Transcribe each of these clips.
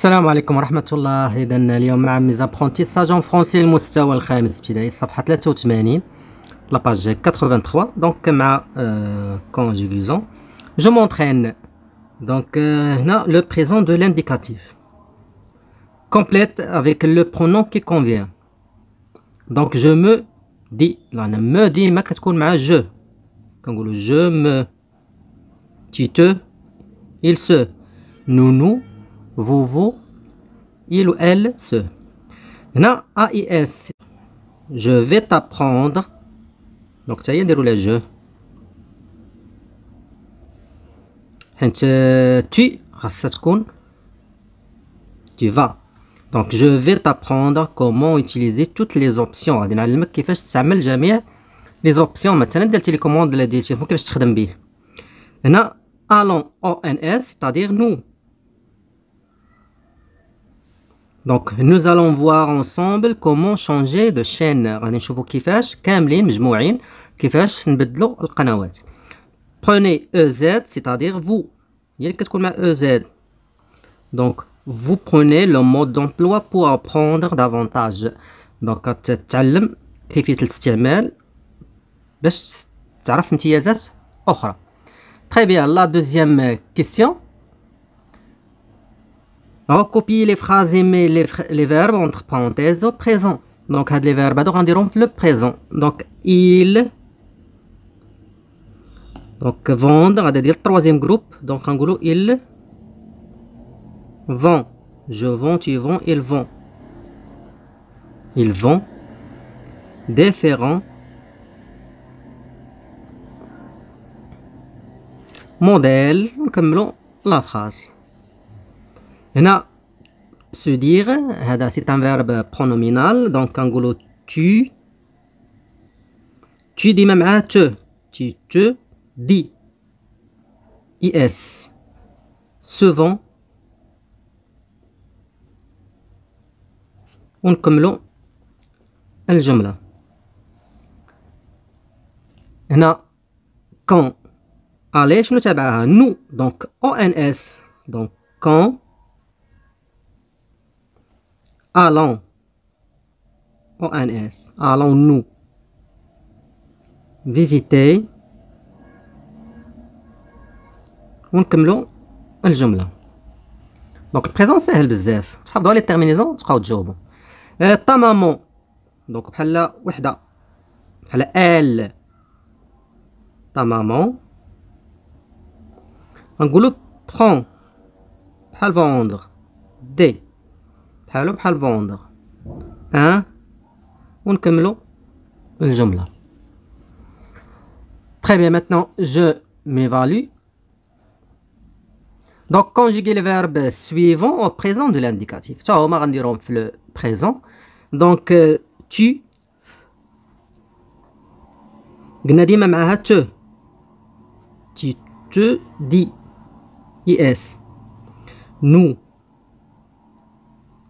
Salam alaikum wa Eh bien, aujourd'hui, ma mise à point français le niveau 5, page 83 la page 83 Donc, ma euh, conjugaison. Je m'entraîne. Donc, euh, le présent de l'indicatif. Complète avec le pronom qui convient. Donc, je me dis, on me dit, ma question, je. Quand je me tue, il se nous nous vous, vous, il ou elle, ce Maintenant, AIS. Je vais t'apprendre. Donc, ça y est, déroule le jeu. Hein, tu, tu vas. Donc, je vais t'apprendre comment utiliser toutes les options. Je ça ne تستعمل jamais les options. Maintenant, de la télécommande, de la qui كيفاش تخدم به. Maintenant, allons ONS, c'est-à-dire nous. Donc, nous allons voir ensemble comment changer de chaîne. On va voir كيفاش كاملين مجموعين كيفاش نبدلوا القنوات. Prenez EZ, c'est-à-dire vous. Il qu'on a EZ. Donc, vous prenez le mode d'emploi pour apprendre davantage. Donc, تتعلم كيفية الاستعمال باش تعرف امتيازات أخرى. Très bien, la deuxième question. On recopie les phrases et met les, verbes entre parenthèses au présent. Donc, les verbes, on diront le présent. Donc, il. Donc, vendre, on va dire troisième groupe. Donc, en gros, il vend. Je vends, tu vends, ils vont. Ils vont. Différent. Modèle. comme' la phrase. On là, se dire, c'est un verbe pronominal, donc en tu. Tu dis même à hein, te. Tu te dis. IS. Souvent. On commelon. le jumla. On là, quand. Allez, je nous bah, Nous. Donc, on-s, Donc, quand allons. ONS. Allons-nous visiter. le jumla. Donc, le présent, c'est le Tu as les terminaisons, tu le job. Euh, Ta maman. Donc, la Elle. Ta maman. On goulou prend. Elle vendre. Des. بحالو بحال hein on ونكملو الجملة Très bien, maintenant je m'évalue. Donc, conjuguer le verbe suivant au présent de l'indicatif. ça on va le présent. Donc, euh, tu, hein, tu. Tu te dis. Yes. Nous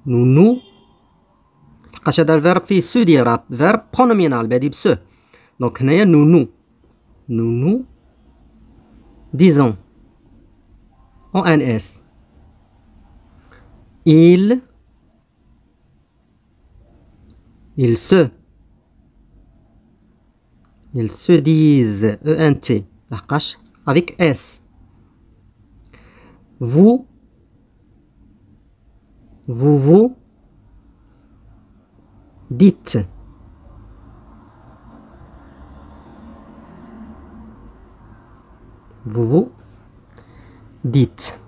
nous nous le verbe fait se dire verbe pronominal bedib e se donc nous nous nous nous disons en ns Ils Ils se ils se disent e, T la avec s vous vous vous dites. Vous vous dites.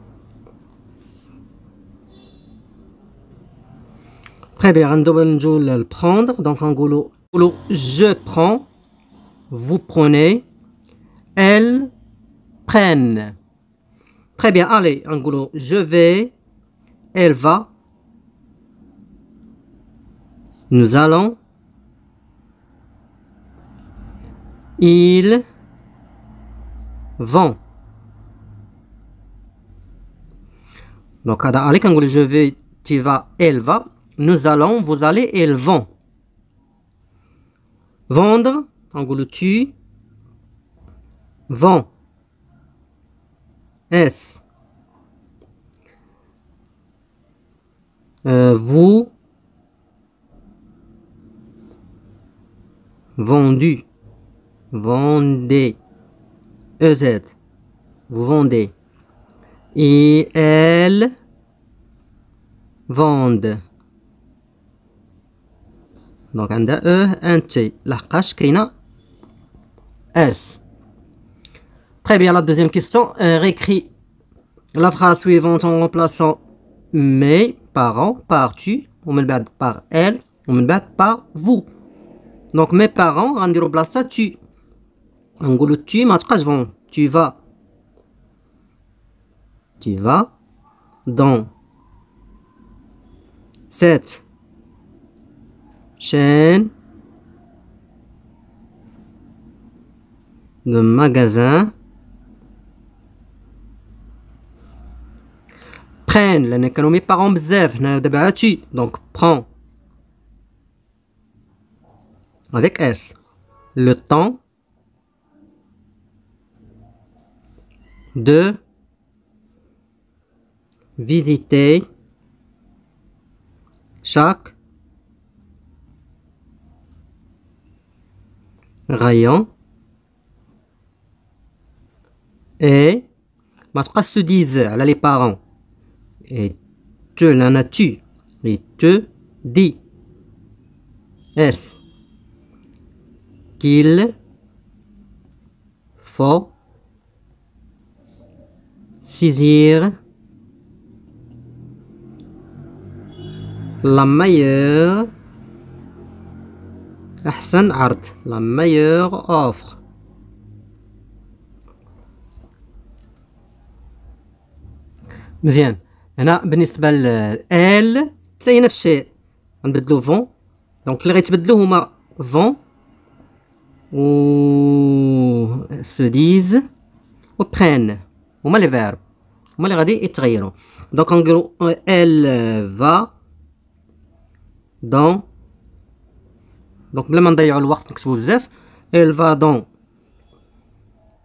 Très bien, le prendre. Donc en je prends, vous prenez, Elle prenne. Très bien, allez, en je vais, elle va, nous allons. Ils vont. Donc, je vais, tu vas, elle va. Nous allons, vous allez, elles vont. Vendre, angle tu. Vend. S. vous vendu, vendez, EZ, vous vendez. Et elle, vendent. un عندها S. ان la est S. Très bien, la deuxième question. réécrit la phrase suivante en remplaçant mes parents par tu, ou par elle, ou par vous. Donc mes parents, Randir Blassa, tu. Angolo, tu, tu vas. Tu vas dans cette chaîne de magasin prennent l'économie par exemple donc prends avec S. Le temps de visiter chaque rayon et ma pas se disent là les parents et te la as-tu et te dis S qu'il faut saisir la meilleure أحسن عرض la meilleure offre مزيان هنا بالنسبه ل لال تلاقي نفس الشيء غنبدلو فون دونك اللي غيتبدلو هما فون ou se disent ou prennent. On les verbes. On les et Donc en gros, euh, euh, elle va dans. Donc même d'ailleurs le wort elle va dans.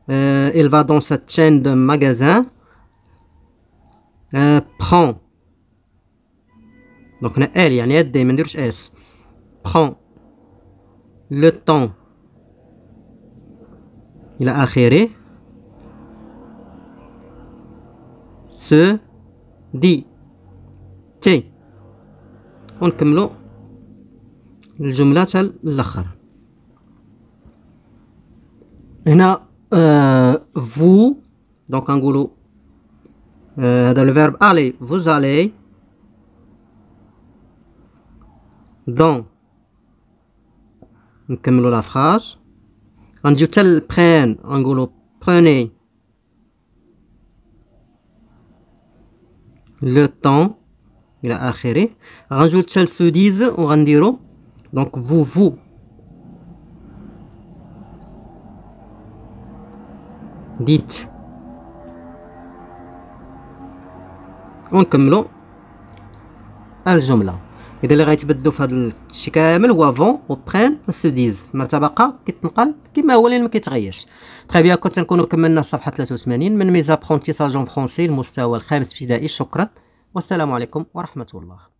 elle va dans cette chaîne de magasin euh, prend. Donc elle, il y a des S. Prend le temps إلى آخره س دي تي ونكملو الجملة تال الآخر هنا فو دونك كنقولو هذا الفيرب الي فوز الي دون نكملو لا En prenne. Angolo, prenez. Le temps. Il a akhiré. Ranjutel se disent, on randiro. Donc, vous, vous. Dites. On comme l'eau. al là. اذا اللي غيتبدلوا في هذا الشيء كامل هو فون وبخين وسوديز ما تبقى كيتنقل كما هو اللي ما كيتغيرش تخي بيان كنت نكونوا كملنا الصفحه 83 من ميزابرونتيساج اون فرونسي المستوى الخامس ابتدائي شكرا والسلام عليكم ورحمه الله